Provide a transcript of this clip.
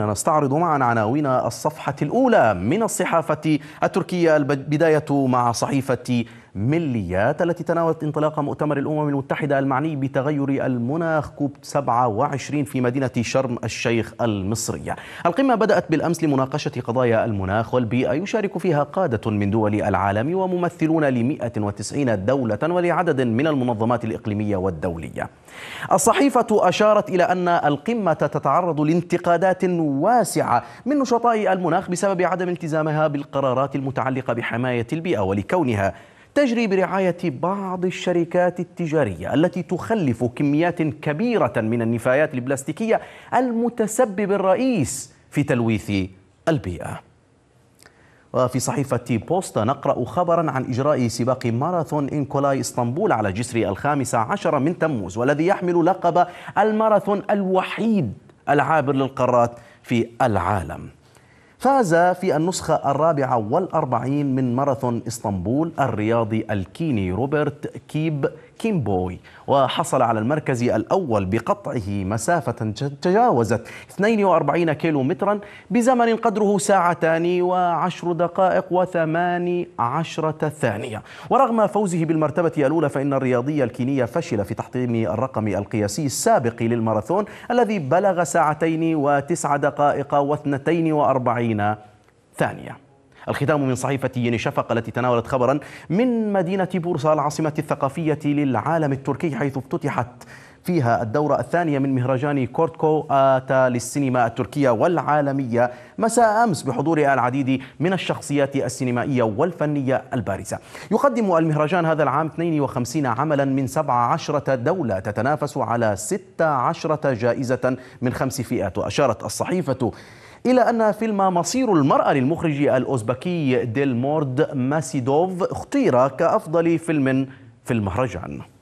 نستعرض معا عناوين الصفحة الأولى من الصحافة التركية البداية مع صحيفة مليات التي تناولت انطلاق مؤتمر الأمم المتحدة المعني بتغير المناخ كوب 27 في مدينة شرم الشيخ المصرية القمة بدأت بالأمس لمناقشة قضايا المناخ والبيئة يشارك فيها قادة من دول العالم وممثلون ل 190 دولة ولعدد من المنظمات الإقليمية والدولية الصحيفة أشارت إلى أن القمة تتعرض لانتقادات واسعة من نشطاء المناخ بسبب عدم التزامها بالقرارات المتعلقة بحماية البيئة ولكونها تجري برعاية بعض الشركات التجارية التي تخلف كميات كبيرة من النفايات البلاستيكية المتسبب الرئيس في تلويث البيئة وفي صحيفة بوستا نقرأ خبرا عن إجراء سباق ماراثون إنكولاي إسطنبول على جسر الخامسة عشر من تموز والذي يحمل لقب الماراثون الوحيد العابر للقارات في العالم فاز في النسخة الرابعة والأربعين من ماراثون إسطنبول الرياضي الكيني روبرت كيب كيمبوي وحصل على المركز الأول بقطعه مسافة تجاوزت 42 كيلو مترا بزمن قدره ساعتان وعشر دقائق وثمان عشرة ثانية ورغم فوزه بالمرتبة الأولى فإن الرياضية الكينية فشل في تحطيم الرقم القياسي السابق للماراثون الذي بلغ ساعتين وتسع دقائق واثنتين وأربعين علينا ثانية الختام من صحيفة يني شفق التي تناولت خبرا من مدينة بورصة العاصمة الثقافية للعالم التركي حيث افتتحت فيها الدورة الثانية من مهرجان كورتكو آتا للسينما التركية والعالمية مساء أمس بحضور العديد من الشخصيات السينمائية والفنية البارزة يقدم المهرجان هذا العام 52 عملا من 17 دولة تتنافس على 16 جائزة من خمس فئات وأشارت الصحيفة إلى أن فيلم مصير المرأة للمخرج الأوزبكي ديلمورد ماسيدوف اختير كأفضل فيلم في المهرجان